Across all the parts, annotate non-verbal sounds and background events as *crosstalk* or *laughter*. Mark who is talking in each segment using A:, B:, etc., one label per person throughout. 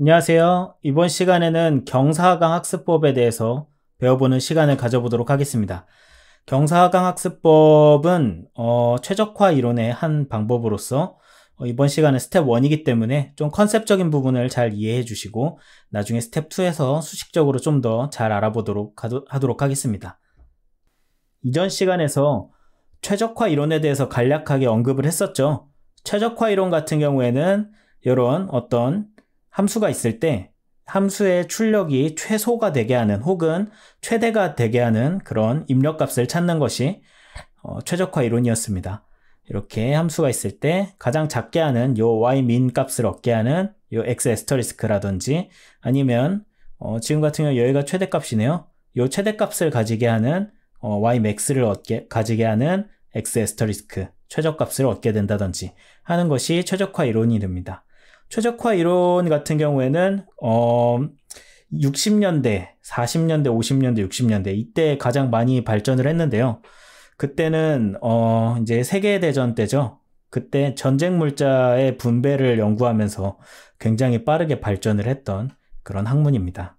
A: 안녕하세요. 이번 시간에는 경사하강 학습법에 대해서 배워보는 시간을 가져보도록 하겠습니다. 경사하강 학습법은 어, 최적화 이론의 한 방법으로서 어, 이번 시간은 스텝 1이기 때문에 좀 컨셉적인 부분을 잘 이해해 주시고 나중에 스텝 2에서 수식적으로 좀 더 잘 알아보도록 하도, 하도록 하겠습니다. 이전 시간에서 최적화 이론에 대해서 간략하게 언급을 했었죠. 최적화 이론 같은 경우에는 이런 어떤 함수가 있을 때 함수의 출력이 최소가 되게 하는 혹은 최대가 되게 하는 그런 입력값을 찾는 것이 어, 최적화 이론이었습니다. 이렇게 함수가 있을 때 가장 작게 하는 요 ymin 값을 얻게 하는 요 x 에스터리스크라든지 아니면 어, 지금 같은 경우 여기가 최대값이네요. 요 최대값을 가지게 하는 어, ymax를 얻게 가지게 하는 x 에스터리스크 최적값을 얻게 된다든지 하는 것이 최적화 이론이 됩니다. 최적화 이론 같은 경우에는 어 60년대, 40년대, 50년대, 60년대 이때 가장 많이 발전을 했는데요. 그때는 어 이제 세계 대전 때죠. 그때 전쟁 물자의 분배를 연구하면서 굉장히 빠르게 발전을 했던 그런 학문입니다.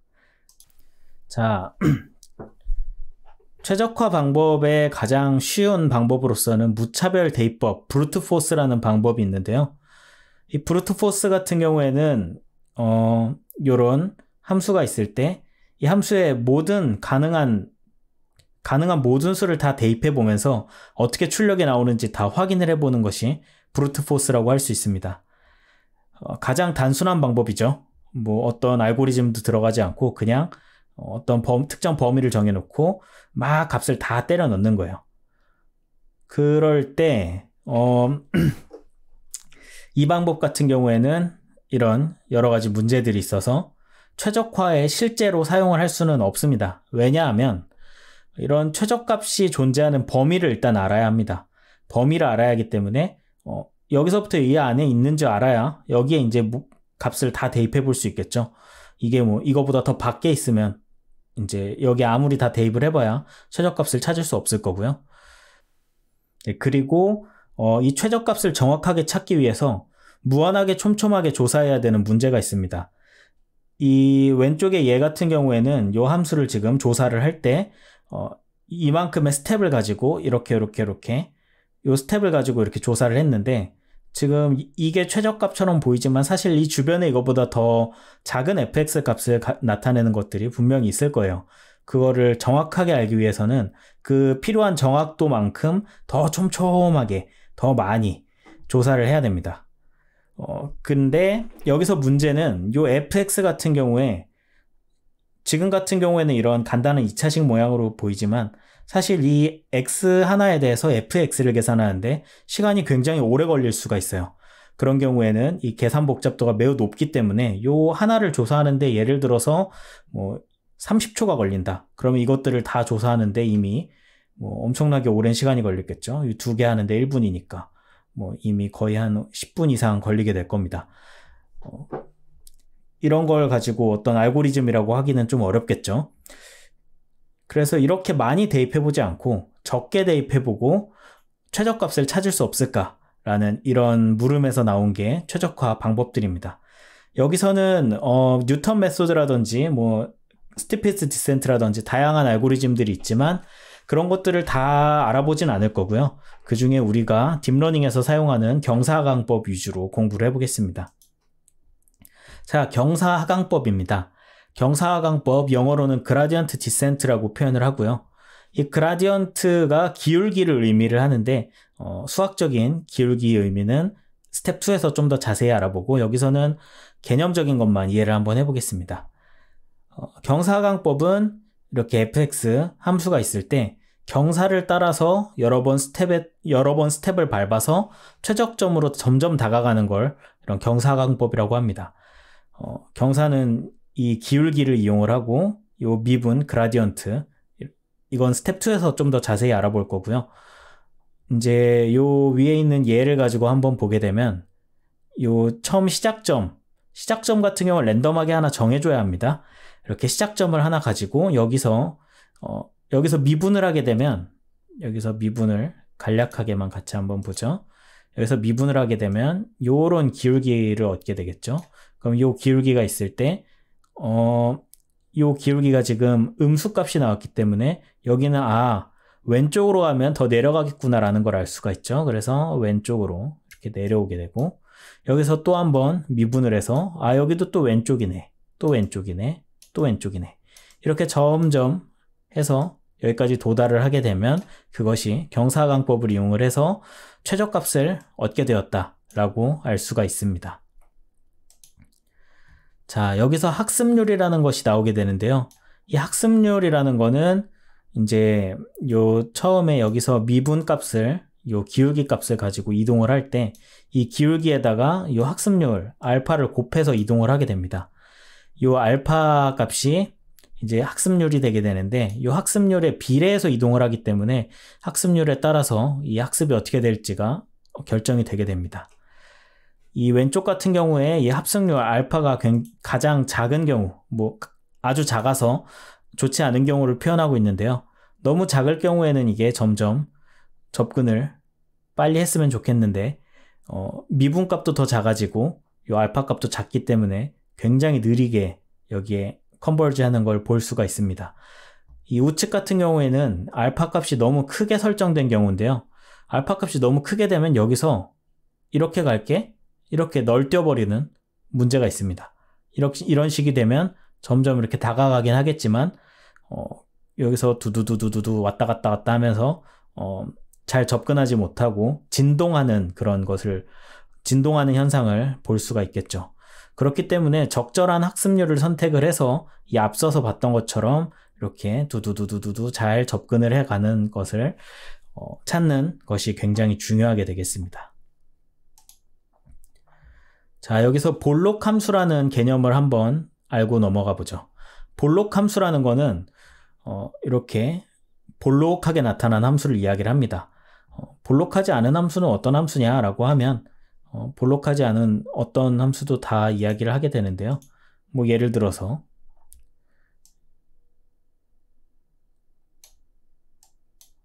A: 자, *clears throat* 최적화 방법의 가장 쉬운 방법으로서는 무차별 대입법, 브루트 포스라는 방법이 있는데요. 이 브루트 포스 같은 경우에는 어 요런 함수가 있을 때 이 함수의 모든 가능한 가능한 모든 수를 다 대입해 보면서 어떻게 출력이 나오는지 다 확인을 해 보는 것이 브루트 포스라고 할 수 있습니다. 어, 가장 단순한 방법이죠. 뭐 어떤 알고리즘도 들어가지 않고 그냥 어떤 범, 특정 범위를 정해놓고 막 값을 다 때려 넣는 거예요. 그럴 때, 어, *clears throat* 이 방법 같은 경우에는 이런 여러 가지 문제들이 있어서 최적화에 실제로 사용을 할 수는 없습니다. 왜냐하면 이런 최적값이 존재하는 범위를 일단 알아야 합니다. 범위를 알아야 하기 때문에 어, 여기서부터 이 안에 있는지 알아야 여기에 이제 뭐 값을 다 대입해 볼 수 있겠죠. 이게 뭐 이거보다 더 밖에 있으면 이제 여기 아무리 다 대입을 해봐야 최적값을 찾을 수 없을 거고요. 네, 그리고 어, 이 최저값을 정확하게 찾기 위해서 무한하게 촘촘하게 조사해야 되는 문제가 있습니다. 이 왼쪽의 예 같은 경우에는 요 함수를 지금 조사를 할때 어, 이만큼의 스텝을 가지고 이렇게 이렇게 이렇게 요 스텝을 가지고 이렇게 조사를 했는데 지금 이게 최저값처럼 보이지만 사실 이 주변에 이거보다 더 작은 fx 값을 가, 나타내는 것들이 분명히 있을 거예요. 그거를 정확하게 알기 위해서는 그 필요한 정확도만큼 더 촘촘하게 더 많이 조사를 해야 됩니다. 어, 근데 여기서 문제는 요 fx 같은 경우에 지금 같은 경우에는 이런 간단한 2차식 모양으로 보이지만 사실 이 x 하나에 대해서 fx를 계산하는데 시간이 굉장히 오래 걸릴 수가 있어요. 그런 경우에는 이 계산 복잡도가 매우 높기 때문에 요 하나를 조사하는데 예를 들어서 뭐 30초가 걸린다. 그러면 이것들을 다 조사하는데 이미 뭐 엄청나게 오랜 시간이 걸렸겠죠. 이 두 개 하는데 1분이니까 뭐 이미 거의 한 10분 이상 걸리게 될 겁니다. 어, 이런 걸 가지고 어떤 알고리즘이라고 하기는 좀 어렵겠죠. 그래서 이렇게 많이 대입해보지 않고 적게 대입해보고 최적값을 찾을 수 없을까라는 이런 물음에서 나온 게 최적화 방법들입니다. 여기서는 어, 뉴턴 메소드라든지 뭐 스티피스 디센트라든지 다양한 알고리즘들이 있지만 그런 것들을 다 알아보진 않을 거고요. 그 중에 우리가 딥러닝에서 사용하는 경사하강법 위주로 공부를 해보겠습니다. 자, 경사하강법입니다. 경사하강법 영어로는 그라디언트 디센트라고 표현을 하고요. 이 그라디언트가 기울기를 의미를 하는데 어, 수학적인 기울기의 의미는 스텝 2에서 좀 더 자세히 알아보고 여기서는 개념적인 것만 이해를 한번 해보겠습니다. 어, 경사하강법은 이렇게 fx 함수가 있을 때 경사를 따라서 여러 번 스텝에 여러 번 스텝을 밟아서 최적점으로 점점 다가가는 걸 이런 경사강법이라고 합니다. 어, 경사는 이 기울기를 이용을 하고 요 미분 그라디언트 이건 스텝 2에서 좀 더 자세히 알아볼 거고요. 이제 요 위에 있는 예를 가지고 한번 보게 되면 요 처음 시작점 시작점 같은 경우는 랜덤하게 하나 정해줘야 합니다. 이렇게 시작점을 하나 가지고 여기서 어, 여기서 미분을 하게 되면 여기서 미분을 간략하게만 같이 한번 보죠. 여기서 미분을 하게 되면 요런 기울기를 얻게 되겠죠. 그럼 요 기울기가 있을 때 어, 요 기울기가 지금 음수값이 나왔기 때문에 여기는 아 왼쪽으로 하면 더 내려가겠구나라는 걸 알 수가 있죠. 그래서 왼쪽으로 이렇게 내려오게 되고 여기서 또 한번 미분을 해서 아 여기도 또 왼쪽이네 또 왼쪽이네 또 왼쪽이네 이렇게 점점 해서 여기까지 도달을 하게 되면 그것이 경사강법을 이용을 해서 최적값을 얻게 되었다 라고 알 수가 있습니다 자 여기서 학습률이라는 것이 나오게 되는데요 이 학습률이라는 거는 이제 요 처음에 여기서 미분 값을 요 기울기 값을 가지고 이동을 할 때 이 기울기에다가 요 학습률 알파를 곱해서 이동을 하게 됩니다. 요 알파 값이 이제 학습률이 되게 되는데 요 학습률에 비례해서 이동을 하기 때문에 학습률에 따라서 이 학습이 어떻게 될지가 결정이 되게 됩니다. 이 왼쪽 같은 경우에 이 합성률 알파가 가장 작은 경우, 뭐 아주 작아서 좋지 않은 경우를 표현하고 있는데요. 너무 작을 경우에는 이게 점점 접근을 빨리 했으면 좋겠는데 어, 미분 값도 더 작아지고 요 알파 값도 작기 때문에 굉장히 느리게 여기에 컨버지 하는 걸 볼 수가 있습니다. 이 우측 같은 경우에는 알파 값이 너무 크게 설정된 경우인데요. 알파 값이 너무 크게 되면 여기서 이렇게 갈게 이렇게 널뛰어버리는 문제가 있습니다. 이렇게, 이런 식이 되면 점점 이렇게 다가가긴 하겠지만 어, 여기서 두두두두두두 왔다 갔다 왔다 하면서 어, 잘 접근하지 못하고 진동하는 그런 것을 진동하는 현상을 볼 수가 있겠죠. 그렇기 때문에 적절한 학습률을 선택을 해서 이 앞서서 봤던 것처럼 이렇게 두두두두두두 잘 접근을 해가는 것을 어, 찾는 것이 굉장히 중요하게 되겠습니다. 자, 여기서 볼록 함수라는 개념을 한번 알고 넘어가 보죠. 볼록 함수라는 거는 어, 이렇게 볼록하게 나타난 함수를 이야기를 합니다. 어, 볼록하지 않은 함수는 어떤 함수냐라고 하면 어, 볼록하지 않은 어떤 함수도 다 이야기를 하게 되는데요. 뭐 예를 들어서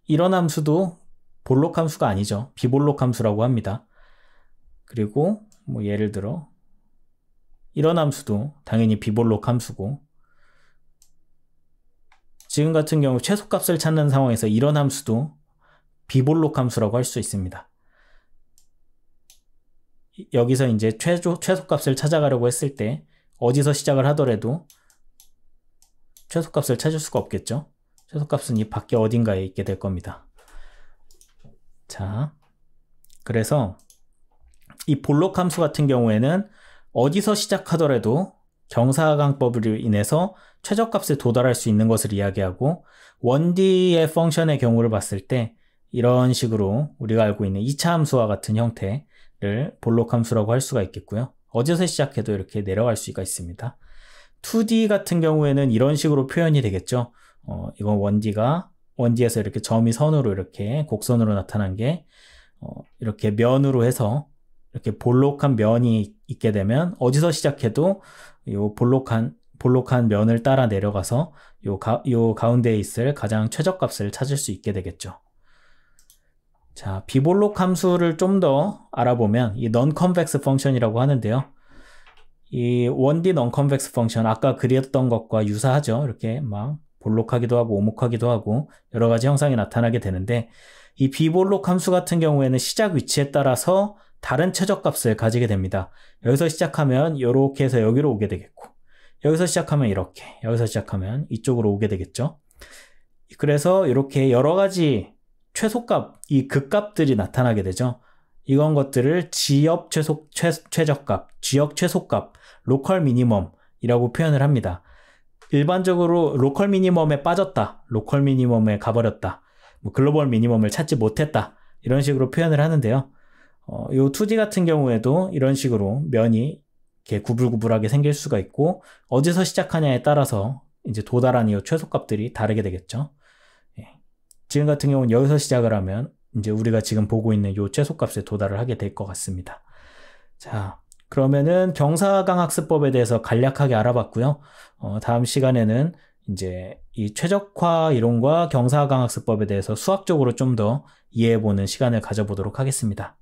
A: 이런 함수도 볼록 함수가 아니죠. 비볼록 함수라고 합니다. 그리고 뭐 예를 들어 이런 함수도 당연히 비볼록 함수고 지금 같은 경우 최소값을 찾는 상황에서 이런 함수도 비볼록 함수라고 할 수 있습니다. 여기서 이제 최소, 최소값을 찾아가려고 했을 때 어디서 시작을 하더라도 최소값을 찾을 수가 없겠죠. 최소값은 이 밖에 어딘가에 있게 될 겁니다. 자, 그래서 이 볼록 함수 같은 경우에는 어디서 시작하더라도 경사강법으로 인해서 최저값에 도달할 수 있는 것을 이야기하고 1D의 펑션의 경우를 봤을 때 이런 식으로 우리가 알고 있는 2차 함수와 같은 형태를 볼록 함수라고 할 수가 있겠고요. 어디서 시작해도 이렇게 내려갈 수가 있습니다. 2D 같은 경우에는 이런 식으로 표현이 되겠죠. 어, 이건 1D가 1D에서 이렇게 점이 선으로 이렇게 곡선으로 나타난 게 어, 이렇게 면으로 해서 이렇게 볼록한 면이 있게 되면 어디서 시작해도 이 볼록한 볼록한 면을 따라 내려가서 요, 가, 요 가운데에 있을 가장 최적값을 찾을 수 있게 되겠죠. 자, 비볼록 함수를 좀 더 알아보면 이 non-convex f u n c t i o n 이라고 하는데요. 이 1D non-convex function 아까 그렸던 것과 유사하죠. 이렇게 막 볼록하기도 하고 오목하기도 하고 여러 가지 형상이 나타나게 되는데 이 비볼록 함수 같은 경우에는 시작 위치에 따라서 다른 최적값을 가지게 됩니다. 여기서 시작하면 이렇게 해서 여기로 오게 되겠고 여기서 시작하면 이렇게 여기서 시작하면 이쪽으로 오게 되겠죠. 그래서 이렇게 여러 가지 최소값, 이 극값들이 나타나게 되죠. 이런 것들을 지역 최소, 최, 최적값, 지역 최소값, 로컬 미니멈이라고 표현을 합니다. 일반적으로 로컬 미니멈에 빠졌다, 로컬 미니멈에 가버렸다, 뭐 글로벌 미니멈을 찾지 못했다, 이런 식으로 표현을 하는데요. 어, 요 2D 같은 경우에도 이런 식으로 면이 이렇게 구불구불하게 생길 수가 있고, 어디서 시작하냐에 따라서 이제 도달한 이 최소값들이 다르게 되겠죠. 지금 같은 경우는 여기서 시작을 하면 이제 우리가 지금 보고 있는 요 최소값에 도달을 하게 될 것 같습니다. 자, 그러면은 경사강학습법에 대해서 간략하게 알아봤고요. 어, 다음 시간에는 이제 이 최적화 이론과 경사강학습법에 대해서 수학적으로 좀 더 이해해보는 시간을 가져보도록 하겠습니다.